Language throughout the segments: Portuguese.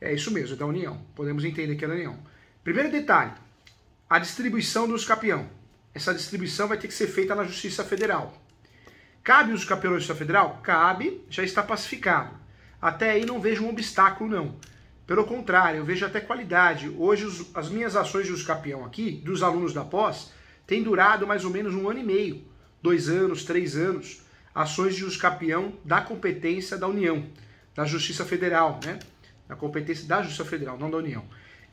É isso mesmo, é da União. Podemos entender que é da União. Primeiro detalhe, a distribuição dos campeão. Essa distribuição vai ter que ser feita na Justiça Federal. Cabe os campeões da Justiça Federal? Cabe, já está pacificado. Até aí não vejo um obstáculo, não. Pelo contrário, eu vejo até qualidade. Hoje os, as minhas ações de Uscapião aqui, dos alunos da pós, têm durado mais ou menos um ano e meio, dois anos, três anos, ações de Uscapião da competência da União, da Justiça Federal, né? na competência da Justiça Federal, não da União.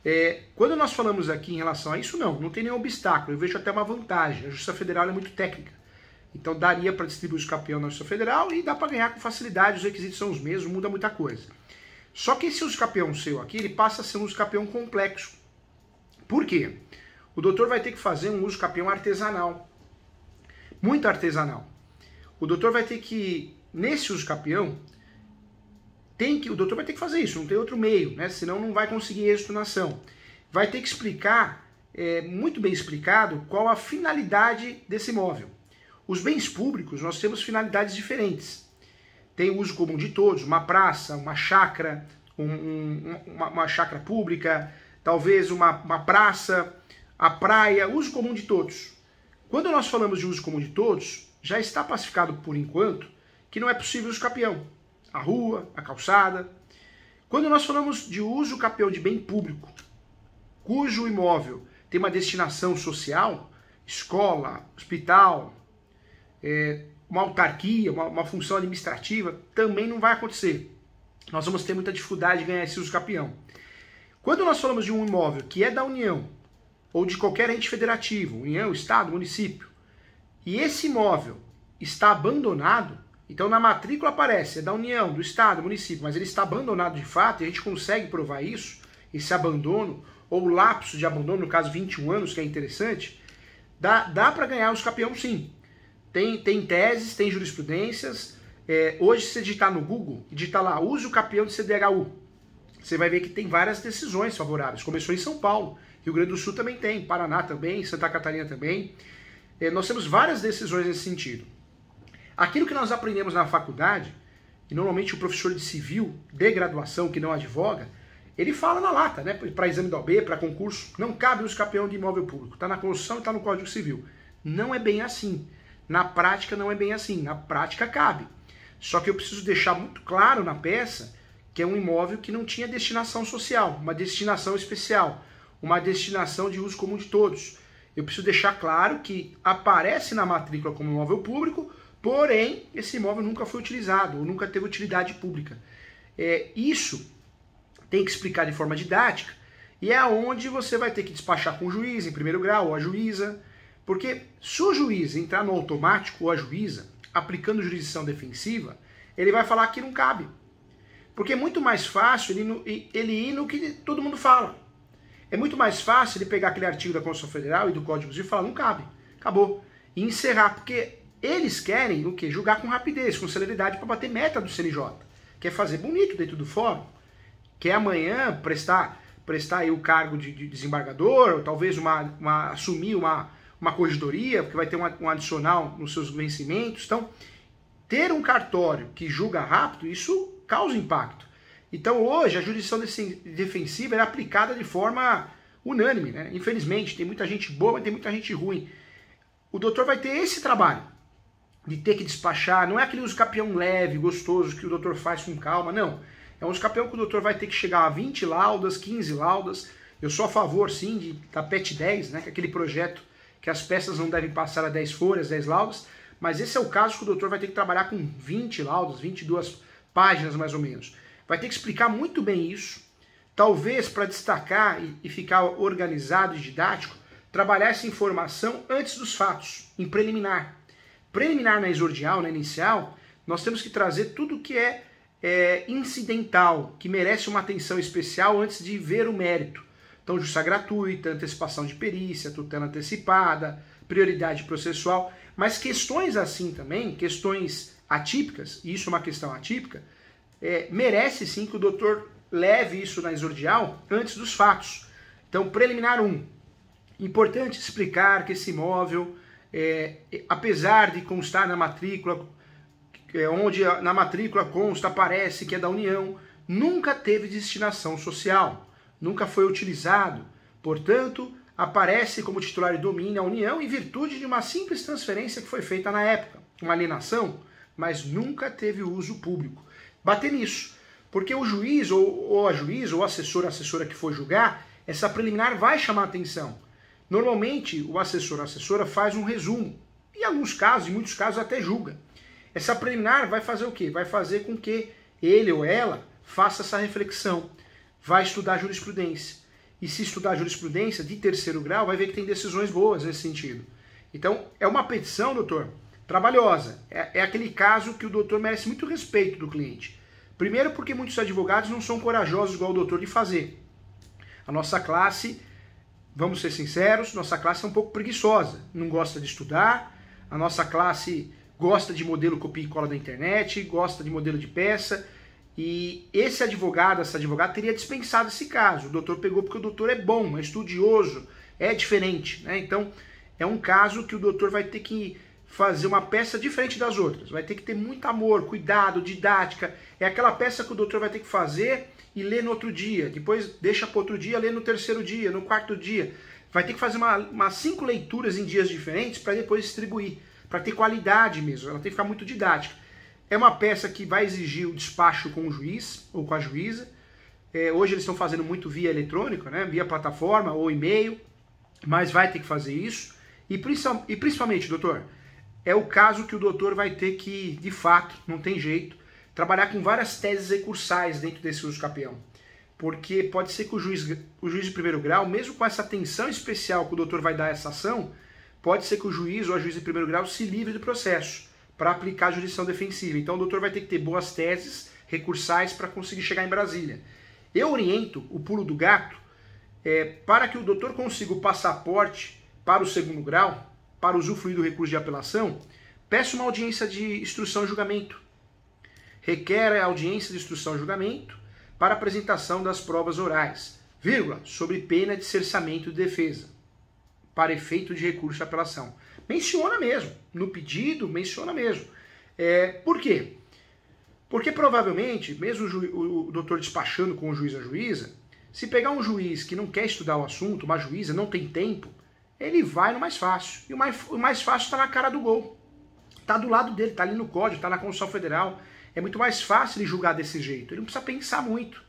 É, quando nós falamos aqui em relação a isso, não, não tem nenhum obstáculo. Eu vejo até uma vantagem. A Justiça Federal é muito técnica. Então daria para distribuir os campeões na Justiça Federal e dá para ganhar com facilidade, os requisitos são os mesmos, muda muita coisa. Só que esse uso campeão seu aqui, ele passa a ser um uso campeão complexo. Por quê? O doutor vai ter que fazer um uso campeão artesanal. Muito artesanal. O doutor vai ter que, nesse uso campeão, tem que, o doutor vai ter que fazer isso, não tem outro meio, né? senão não vai conseguir êxito na ação. Vai ter que explicar, é, muito bem explicado, qual a finalidade desse imóvel. Os bens públicos, nós temos finalidades diferentes. Tem o uso comum de todos, uma praça, uma chácara, um, um, uma, uma chácara pública, talvez uma, uma praça, a praia, uso comum de todos. Quando nós falamos de uso comum de todos, já está pacificado por enquanto que não é possível o escapião a rua, a calçada. Quando nós falamos de uso capião de bem público, cujo imóvel tem uma destinação social, escola, hospital, é, uma autarquia, uma, uma, função administrativa, também não vai acontecer. Nós vamos ter muita dificuldade de ganhar esse uso capião. Quando nós falamos de um imóvel que é da União, ou de qualquer ente federativo, União, Estado, município, e esse imóvel está abandonado, então na matrícula aparece, é da União, do Estado, do município, mas ele está abandonado de fato e a gente consegue provar isso, esse abandono, ou lapso de abandono, no caso 21 anos, que é interessante, dá, dá para ganhar os campeões sim. Tem, tem teses, tem jurisprudências. É, hoje, se você digitar no Google, digitar lá, use o campeão de CDHU, você vai ver que tem várias decisões favoráveis. Começou em São Paulo, Rio Grande do Sul também tem, Paraná também, Santa Catarina também. É, nós temos várias decisões nesse sentido. Aquilo que nós aprendemos na faculdade, e normalmente o professor de civil de graduação que não advoga, ele fala na lata, né? Para exame da OB, para concurso, não cabe os campeão de imóvel público. Está na Constituição e está no Código Civil. Não é bem assim. Na prática não é bem assim. Na prática cabe. Só que eu preciso deixar muito claro na peça que é um imóvel que não tinha destinação social, uma destinação especial, uma destinação de uso comum de todos. Eu preciso deixar claro que aparece na matrícula como imóvel público, Porém, esse imóvel nunca foi utilizado ou nunca teve utilidade pública. É, isso tem que explicar de forma didática e é onde você vai ter que despachar com o juiz em primeiro grau ou a juíza, porque se o juiz entrar no automático ou a juíza, aplicando jurisdição defensiva, ele vai falar que não cabe. Porque é muito mais fácil ele, ele ir no que todo mundo fala. É muito mais fácil ele pegar aquele artigo da Constituição Federal e do Código Civil e falar não cabe, acabou. E encerrar, porque eles querem o que? Julgar com rapidez, com celeridade para bater meta do CNJ. Quer fazer bonito dentro do fórum. Quer amanhã prestar prestar aí o cargo de, de desembargador, ou talvez uma, uma, assumir uma, uma corregedoria, porque vai ter um, um adicional nos seus vencimentos. Então, ter um cartório que julga rápido, isso causa impacto. Então, hoje, a jurisdição defensiva é aplicada de forma unânime. Né? Infelizmente, tem muita gente boa, mas tem muita gente ruim. O doutor vai ter esse trabalho de ter que despachar. Não é aquele escapião leve, gostoso, que o doutor faz com calma, não. É um escapião que o doutor vai ter que chegar a 20 laudas, 15 laudas. Eu sou a favor, sim, de, tapete 10, né, é aquele projeto que as peças não devem passar a 10 folhas, 10 laudas, mas esse é o caso que o doutor vai ter que trabalhar com 20 laudas, 22 páginas mais ou menos. Vai ter que explicar muito bem isso, talvez para destacar e, e ficar organizado e didático, trabalhar essa informação antes dos fatos, em preliminar preliminar na exordial, na inicial, nós temos que trazer tudo que é, é incidental, que merece uma atenção especial antes de ver o mérito. Então, justa gratuita, antecipação de perícia, tutela antecipada, prioridade processual. Mas questões assim também, questões atípicas, e isso é uma questão atípica, é, merece sim que o doutor leve isso na exordial antes dos fatos. Então, preliminar 1. Um, importante explicar que esse imóvel é, apesar de constar na matrícula, é, onde na matrícula consta, parece que é da União, nunca teve destinação social, nunca foi utilizado, portanto, aparece como titular e domínio a União em virtude de uma simples transferência que foi feita na época, uma alienação, mas nunca teve uso público. Bater nisso, porque o juiz ou, ou a juíza ou o assessor, assessora que for julgar, essa preliminar vai chamar atenção. Normalmente, o assessor ou assessora faz um resumo, em alguns casos, em muitos casos, até julga. Essa preliminar vai fazer o quê? Vai fazer com que ele ou ela faça essa reflexão, vai estudar jurisprudência. E se estudar jurisprudência de terceiro grau, vai ver que tem decisões boas nesse sentido. Então, é uma petição, doutor, trabalhosa. É, é aquele caso que o doutor merece muito respeito do cliente. Primeiro, porque muitos advogados não são corajosos igual o doutor de fazer. A nossa classe Vamos ser sinceros, nossa classe é um pouco preguiçosa, não gosta de estudar, a nossa classe gosta de modelo copia e cola da internet, gosta de modelo de peça, e esse advogado, essa advogada teria dispensado esse caso. O doutor pegou porque o doutor é bom, é estudioso, é diferente, né? Então, é um caso que o doutor vai ter que fazer uma peça diferente das outras. Vai ter que ter muito amor, cuidado, didática. É aquela peça que o doutor vai ter que fazer e ler no outro dia. Depois deixa para outro dia, lê no terceiro dia, no quarto dia. Vai ter que fazer umas uma cinco leituras em dias diferentes para depois distribuir, para ter qualidade mesmo. Ela tem que ficar muito didática. É uma peça que vai exigir o despacho com o juiz ou com a juíza. É, hoje eles estão fazendo muito via eletrônica, né? via plataforma ou e-mail, mas vai ter que fazer isso. E, e principalmente, doutor, é o caso que o doutor vai ter que, de fato, não tem jeito, trabalhar com várias teses recursais dentro desse uso campeão. Porque pode ser que o juiz, o juiz de primeiro grau, mesmo com essa atenção especial que o doutor vai dar a essa ação, pode ser que o juiz ou a juiz de primeiro grau se livre do processo para aplicar a jurisdição defensiva. Então o doutor vai ter que ter boas teses recursais para conseguir chegar em Brasília. Eu oriento o pulo do gato é, para que o doutor consiga o passaporte para o segundo grau, para usufruir do recurso de apelação, peça uma audiência de instrução e julgamento. Requer a audiência de instrução e julgamento para apresentação das provas orais, vírgula, sobre pena de cerçamento de defesa, para efeito de recurso de apelação. Menciona mesmo, no pedido, menciona mesmo. É, por quê? Porque provavelmente, mesmo o, ju, o doutor despachando com o juiz a juíza, se pegar um juiz que não quer estudar o assunto, uma juíza não tem tempo, ele vai no mais fácil. E o mais, o mais fácil está na cara do gol. Está do lado dele, está ali no código, está na Constituição Federal. É muito mais fácil ele julgar desse jeito. Ele não precisa pensar muito.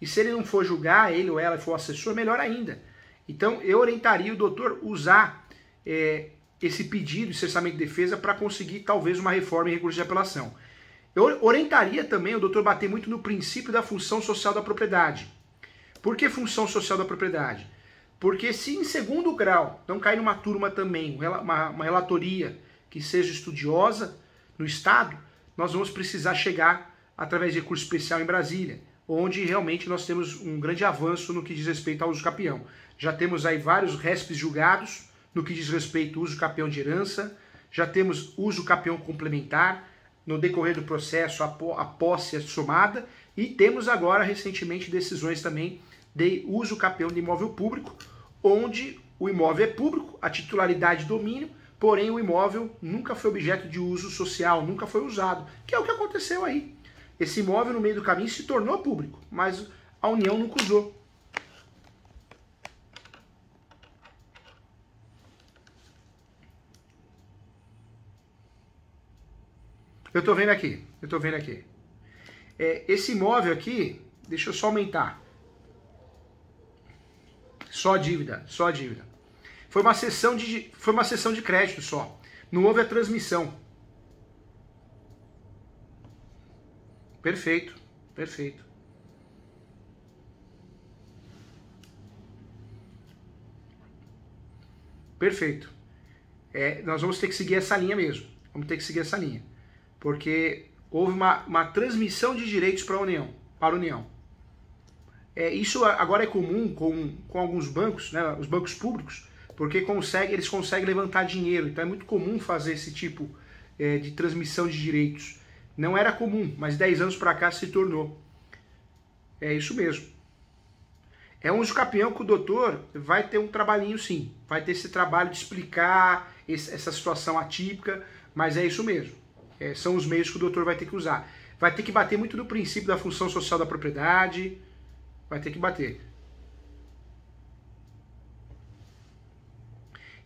E se ele não for julgar, ele ou ela for assessor, melhor ainda. Então, eu orientaria o doutor usar é, esse pedido de cessamento de defesa para conseguir talvez uma reforma em recurso de apelação. Eu orientaria também o doutor bater muito no princípio da função social da propriedade. Por que função social da propriedade? Porque se em segundo grau não cair numa turma também, uma, uma relatoria que seja estudiosa no Estado, nós vamos precisar chegar através de recurso especial em Brasília, onde realmente nós temos um grande avanço no que diz respeito ao uso capião. Já temos aí vários RESPs julgados no que diz respeito ao uso capião de herança, já temos uso capião complementar, no decorrer do processo a posse é somada, e temos agora recentemente decisões também de uso capião de imóvel público, onde o imóvel é público, a titularidade domínio, porém o imóvel nunca foi objeto de uso social, nunca foi usado, que é o que aconteceu aí. Esse imóvel no meio do caminho se tornou público, mas a União nunca usou. Eu tô vendo aqui, eu tô vendo aqui. É, esse imóvel aqui, deixa eu só aumentar. Só dívida, só dívida. Foi uma sessão de, foi uma sessão de crédito só. Não houve a transmissão. Perfeito, perfeito. Perfeito. É, nós vamos ter que seguir essa linha mesmo. Vamos ter que seguir essa linha. Porque houve uma, uma transmissão de direitos para a União, para a União. É, isso agora é comum com, com alguns bancos, né, os bancos públicos, porque consegue, eles conseguem levantar dinheiro. Então é muito comum fazer esse tipo é, de transmissão de direitos. Não era comum, mas 10 anos para cá se tornou. É isso mesmo. É um uso campeão que o doutor vai ter um trabalhinho sim. Vai ter esse trabalho de explicar esse, essa situação atípica, mas é isso mesmo. É, são os meios que o doutor vai ter que usar. Vai ter que bater muito no princípio da função social da propriedade, Vai ter que bater.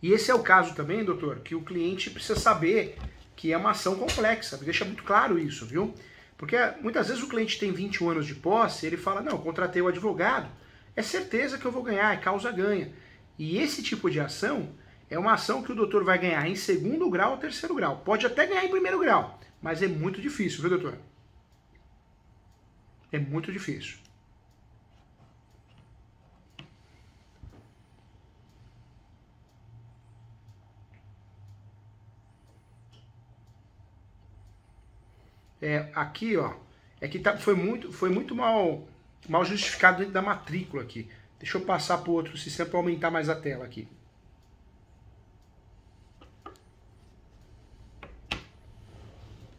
E esse é o caso também, doutor, que o cliente precisa saber que é uma ação complexa. Deixa muito claro isso, viu? Porque é, muitas vezes o cliente tem 21 anos de posse, ele fala: "Não, contratei o advogado, é certeza que eu vou ganhar, é causa ganha". E esse tipo de ação é uma ação que o doutor vai ganhar em segundo grau ou terceiro grau. Pode até ganhar em primeiro grau, mas é muito difícil, viu, doutor? É muito difícil. é, aqui, ó, é que tá, foi muito, foi muito mal, mal justificado dentro da matrícula aqui. Deixa eu passar para o outro sistema para aumentar mais a tela aqui.